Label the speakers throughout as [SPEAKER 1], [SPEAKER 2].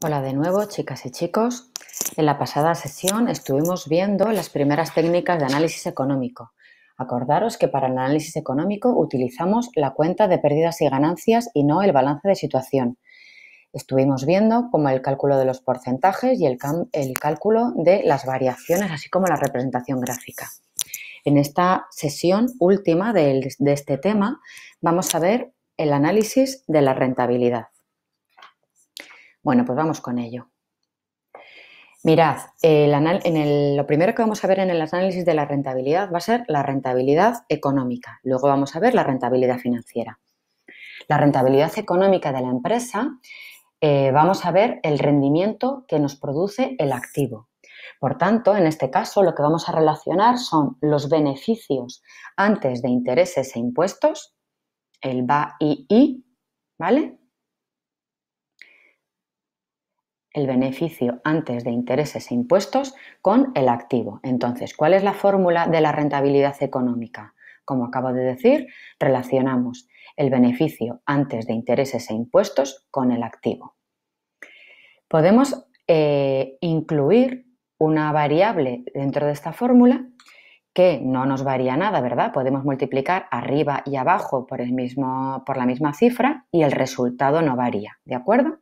[SPEAKER 1] Hola de nuevo, chicas y chicos. En la pasada sesión estuvimos viendo las primeras técnicas de análisis económico. Acordaros que para el análisis económico utilizamos la cuenta de pérdidas y ganancias y no el balance de situación. Estuvimos viendo como el cálculo de los porcentajes y el, cálculo de las variaciones, así como la representación gráfica. En esta sesión última de este tema vamos a ver el análisis de la rentabilidad. Bueno, pues vamos con ello. Mirad, lo primero que vamos a ver en el análisis de la rentabilidad va a ser la rentabilidad económica. Luego vamos a ver la rentabilidad financiera. La rentabilidad económica de la empresa, eh, vamos a ver el rendimiento que nos produce el activo. Por tanto, en este caso, lo que vamos a relacionar son los beneficios antes de intereses e impuestos, el BAII, ¿vale? el beneficio antes de intereses e impuestos con el activo. Entonces, ¿cuál es la fórmula de la rentabilidad económica? Como acabo de decir, relacionamos el beneficio antes de intereses e impuestos con el activo. Podemos eh, incluir una variable dentro de esta fórmula que no nos varía nada, ¿verdad? Podemos multiplicar arriba y abajo por, el mismo, por la misma cifra y el resultado no varía, ¿de acuerdo?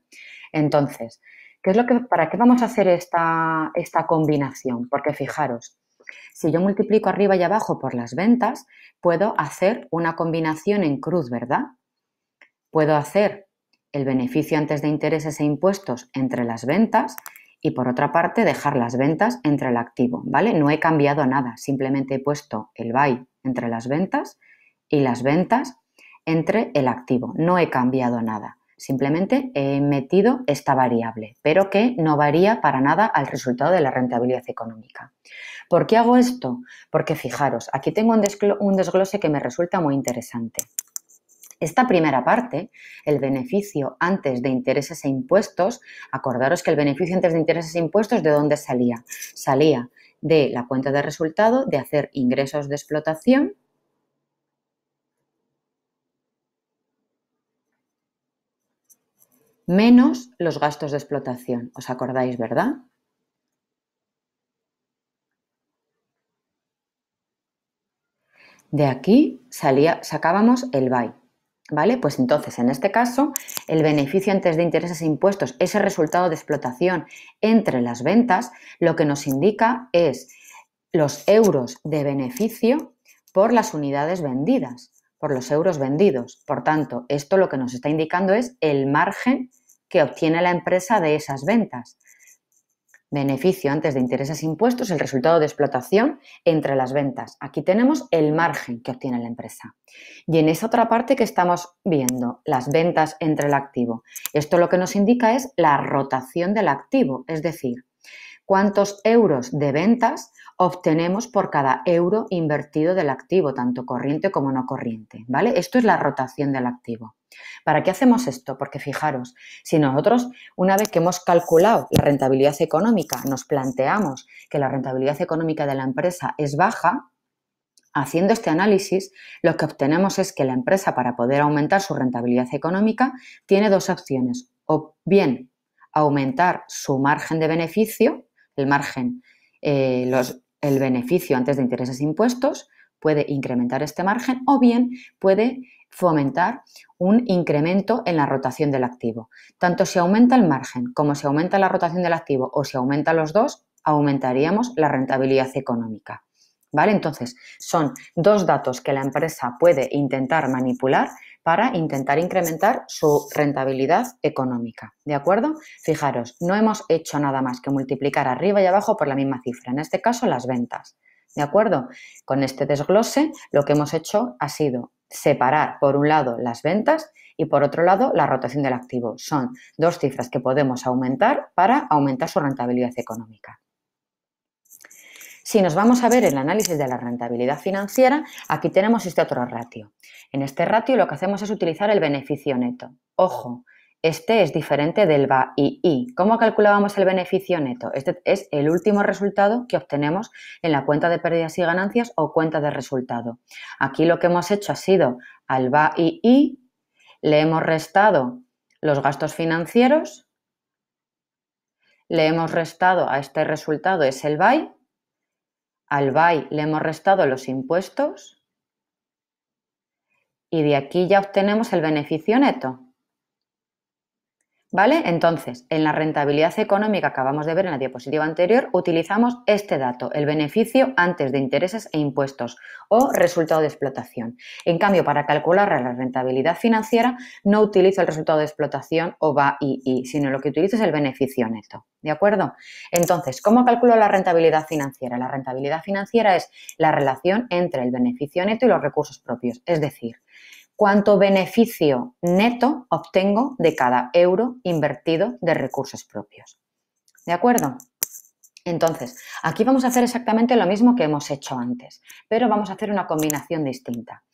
[SPEAKER 1] Entonces, es lo que, ¿Para qué vamos a hacer esta, esta combinación? Porque fijaros, si yo multiplico arriba y abajo por las ventas, puedo hacer una combinación en cruz, ¿verdad? Puedo hacer el beneficio antes de intereses e impuestos entre las ventas y por otra parte dejar las ventas entre el activo, ¿vale? No he cambiado nada, simplemente he puesto el buy entre las ventas y las ventas entre el activo, no he cambiado nada. Simplemente he metido esta variable, pero que no varía para nada al resultado de la rentabilidad económica. ¿Por qué hago esto? Porque fijaros, aquí tengo un, desglose que me resulta muy interesante. Esta primera parte, el beneficio antes de intereses e impuestos, acordaros que el beneficio antes de intereses e impuestos, ¿de dónde salía? Salía de la cuenta de resultado, de hacer ingresos de explotación menos los gastos de explotación. ¿Os acordáis, verdad? De aquí sacábamos el BAI. ¿Vale? Pues entonces, en este caso, el beneficio antes de intereses e impuestos, ese resultado de explotación entre las ventas, lo que nos indica es los euros de beneficio por las unidades vendidas por los euros vendidos. Por tanto, esto lo que nos está indicando es el margen que obtiene la empresa de esas ventas. Beneficio antes de intereses e impuestos, el resultado de explotación entre las ventas. Aquí tenemos el margen que obtiene la empresa. Y en esa otra parte que estamos viendo, las ventas entre el activo. Esto lo que nos indica es la rotación del activo, es decir, cuántos euros de ventas obtenemos por cada euro invertido del activo, tanto corriente como no corriente, ¿vale? Esto es la rotación del activo. ¿Para qué hacemos esto? Porque fijaros, si nosotros, una vez que hemos calculado la rentabilidad económica, nos planteamos que la rentabilidad económica de la empresa es baja, haciendo este análisis, lo que obtenemos es que la empresa, para poder aumentar su rentabilidad económica, tiene dos opciones. O bien aumentar su margen de beneficio, el margen, eh, el beneficio antes de intereses e impuestos, puede incrementar este margen o bien puede fomentar un incremento en la rotación del activo. Tanto si aumenta el margen como si aumenta la rotación del activo o si aumenta los dos, aumentaríamos la rentabilidad económica. ¿Vale? Entonces, son dos datos que la empresa puede intentar manipular para intentar incrementar su rentabilidad económica. ¿De acuerdo? Fijaros, no hemos hecho nada más que multiplicar arriba y abajo por la misma cifra, en este caso las ventas. ¿De acuerdo? Con este desglose lo que hemos hecho ha sido separar por un lado las ventas y por otro lado la rotación del activo. Son dos cifras que podemos aumentar para aumentar su rentabilidad económica. Si nos vamos a ver el análisis de la rentabilidad financiera, aquí tenemos este otro ratio. En este ratio lo que hacemos es utilizar el beneficio neto. Ojo, este es diferente del BAII. ¿Cómo calculábamos el beneficio neto? Este es el último resultado que obtenemos en la cuenta de pérdidas y ganancias o cuenta de resultado. Aquí lo que hemos hecho ha sido al BAII le hemos restado los gastos financieros, le hemos restado a este resultado es el BAI al BAI le hemos restado los impuestos y de aquí ya obtenemos el beneficio neto. ¿Vale? Entonces, en la rentabilidad económica que acabamos de ver en la diapositiva anterior, utilizamos este dato, el beneficio antes de intereses e impuestos o resultado de explotación. En cambio, para calcular la rentabilidad financiera, no utilizo el resultado de explotación o VAII, sino lo que utilizo es el beneficio neto. ¿De acuerdo? Entonces, ¿cómo calculo la rentabilidad financiera? La rentabilidad financiera es la relación entre el beneficio neto y los recursos propios, es decir, cuánto beneficio neto obtengo de cada euro invertido de recursos propios. ¿De acuerdo? Entonces, aquí vamos a hacer exactamente lo mismo que hemos hecho antes, pero vamos a hacer una combinación distinta.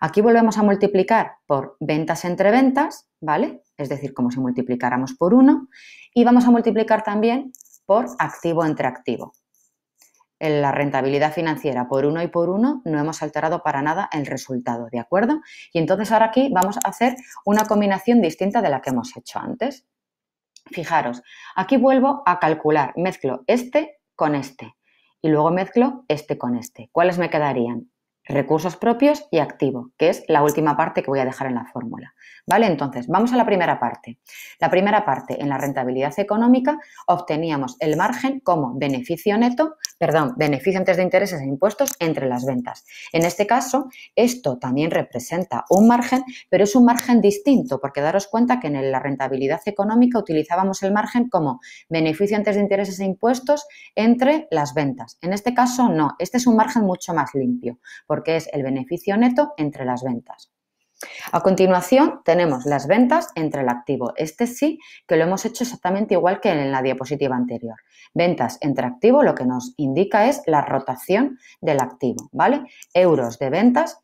[SPEAKER 1] Aquí volvemos a multiplicar por ventas entre ventas, ¿vale? Es decir, como si multiplicáramos por uno. y vamos a multiplicar también por activo entre activo, en la rentabilidad financiera por uno y por uno, no hemos alterado para nada el resultado, ¿de acuerdo? Y entonces ahora aquí vamos a hacer una combinación distinta de la que hemos hecho antes. Fijaros, aquí vuelvo a calcular, mezclo este con este y luego mezclo este con este. ¿Cuáles me quedarían? recursos propios y activo, que es la última parte que voy a dejar en la fórmula. ¿Vale? Entonces, vamos a la primera parte. La primera parte, en la rentabilidad económica, obteníamos el margen como beneficio neto, perdón, beneficio antes de intereses e impuestos entre las ventas. En este caso, esto también representa un margen, pero es un margen distinto, porque daros cuenta que en la rentabilidad económica utilizábamos el margen como beneficio antes de intereses e impuestos entre las ventas. En este caso, no, este es un margen mucho más limpio porque es el beneficio neto entre las ventas. A continuación tenemos las ventas entre el activo. Este sí que lo hemos hecho exactamente igual que en la diapositiva anterior. Ventas entre activo lo que nos indica es la rotación del activo, ¿vale? Euros de ventas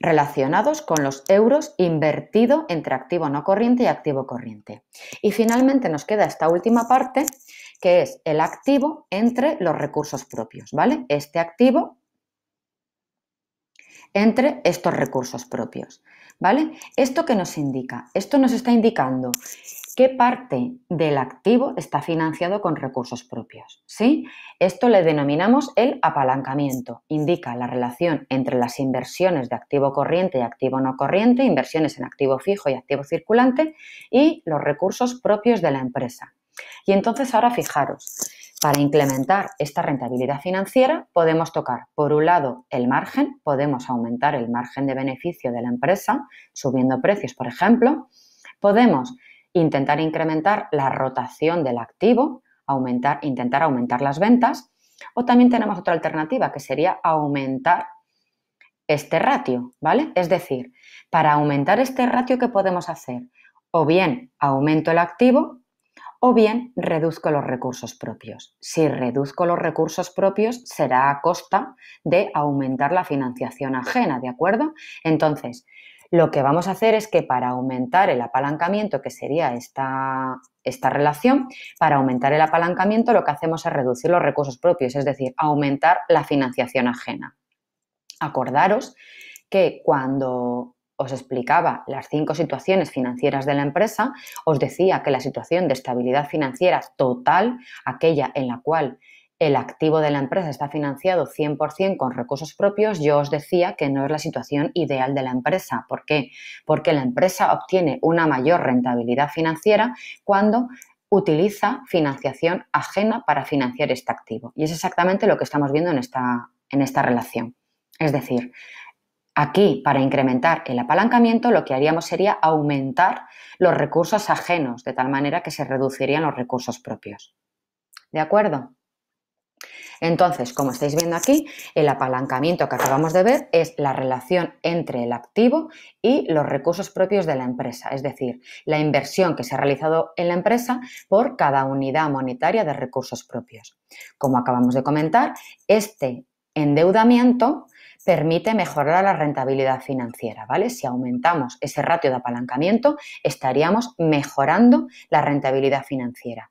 [SPEAKER 1] relacionados con los euros invertido entre activo no corriente y activo corriente. Y finalmente nos queda esta última parte que es el activo entre los recursos propios, ¿vale? Este activo entre estos recursos propios. ¿Vale? ¿Esto qué nos indica? Esto nos está indicando qué parte del activo está financiado con recursos propios. ¿sí? Esto le denominamos el apalancamiento. Indica la relación entre las inversiones de activo corriente y activo no corriente, inversiones en activo fijo y activo circulante y los recursos propios de la empresa. Y entonces ahora fijaros, para incrementar esta rentabilidad financiera podemos tocar, por un lado, el margen, podemos aumentar el margen de beneficio de la empresa, subiendo precios, por ejemplo. Podemos intentar incrementar la rotación del activo, aumentar, intentar aumentar las ventas. O también tenemos otra alternativa, que sería aumentar este ratio, ¿vale? Es decir, para aumentar este ratio, ¿qué podemos hacer? O bien aumento el activo o bien reduzco los recursos propios. Si reduzco los recursos propios, será a costa de aumentar la financiación ajena, ¿de acuerdo? Entonces, lo que vamos a hacer es que para aumentar el apalancamiento, que sería esta, esta relación, para aumentar el apalancamiento lo que hacemos es reducir los recursos propios, es decir, aumentar la financiación ajena. Acordaros que cuando os explicaba las cinco situaciones financieras de la empresa, os decía que la situación de estabilidad financiera total, aquella en la cual el activo de la empresa está financiado 100% con recursos propios, yo os decía que no es la situación ideal de la empresa. ¿Por qué? Porque la empresa obtiene una mayor rentabilidad financiera cuando utiliza financiación ajena para financiar este activo. Y es exactamente lo que estamos viendo en esta, en esta relación. Es decir, Aquí, para incrementar el apalancamiento, lo que haríamos sería aumentar los recursos ajenos, de tal manera que se reducirían los recursos propios. ¿De acuerdo? Entonces, como estáis viendo aquí, el apalancamiento que acabamos de ver es la relación entre el activo y los recursos propios de la empresa, es decir, la inversión que se ha realizado en la empresa por cada unidad monetaria de recursos propios. Como acabamos de comentar, este endeudamiento permite mejorar la rentabilidad financiera, ¿vale? Si aumentamos ese ratio de apalancamiento, estaríamos mejorando la rentabilidad financiera.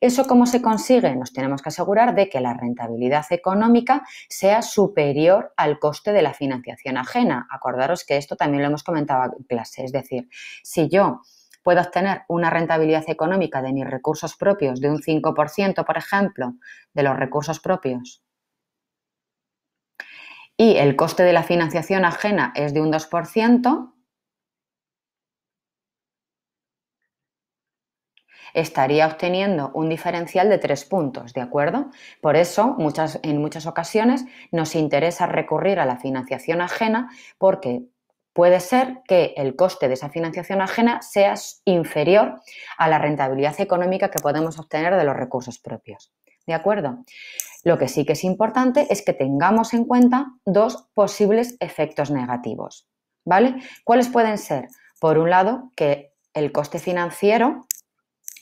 [SPEAKER 1] ¿Eso cómo se consigue? Nos tenemos que asegurar de que la rentabilidad económica sea superior al coste de la financiación ajena. Acordaros que esto también lo hemos comentado en clase, es decir, si yo puedo obtener una rentabilidad económica de mis recursos propios de un 5%, por ejemplo, de los recursos propios y el coste de la financiación ajena es de un 2%, estaría obteniendo un diferencial de 3 puntos, ¿de acuerdo? Por eso, muchas, en muchas ocasiones nos interesa recurrir a la financiación ajena porque puede ser que el coste de esa financiación ajena sea inferior a la rentabilidad económica que podemos obtener de los recursos propios. ¿De acuerdo? Lo que sí que es importante es que tengamos en cuenta dos posibles efectos negativos. ¿Vale? ¿Cuáles pueden ser? Por un lado, que el coste financiero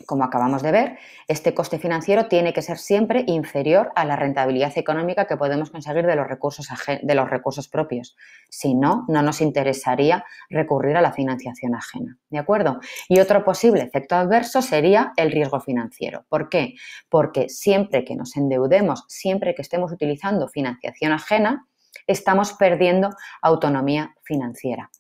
[SPEAKER 1] como acabamos de ver, este coste financiero tiene que ser siempre inferior a la rentabilidad económica que podemos conseguir de los recursos, de los recursos propios. Si no, no nos interesaría recurrir a la financiación ajena. ¿De acuerdo? Y otro posible efecto adverso sería el riesgo financiero. ¿Por qué? Porque siempre que nos endeudemos, siempre que estemos utilizando financiación ajena, estamos perdiendo autonomía financiera.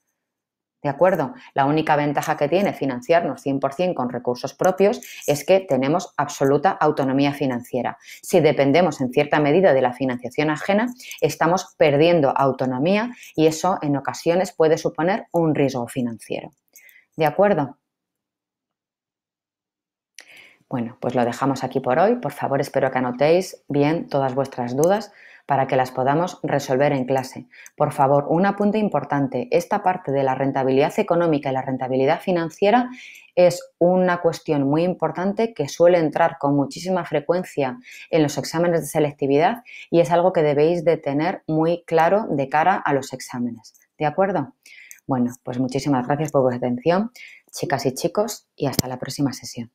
[SPEAKER 1] ¿De acuerdo? La única ventaja que tiene financiarnos 100% con recursos propios es que tenemos absoluta autonomía financiera. Si dependemos en cierta medida de la financiación ajena, estamos perdiendo autonomía y eso en ocasiones puede suponer un riesgo financiero. ¿De acuerdo? Bueno, pues lo dejamos aquí por hoy. Por favor, espero que anotéis bien todas vuestras dudas para que las podamos resolver en clase. Por favor, un apunte importante, esta parte de la rentabilidad económica y la rentabilidad financiera es una cuestión muy importante que suele entrar con muchísima frecuencia en los exámenes de selectividad y es algo que debéis de tener muy claro de cara a los exámenes. ¿De acuerdo? Bueno, pues muchísimas gracias por vuestra atención, chicas y chicos, y hasta la próxima sesión.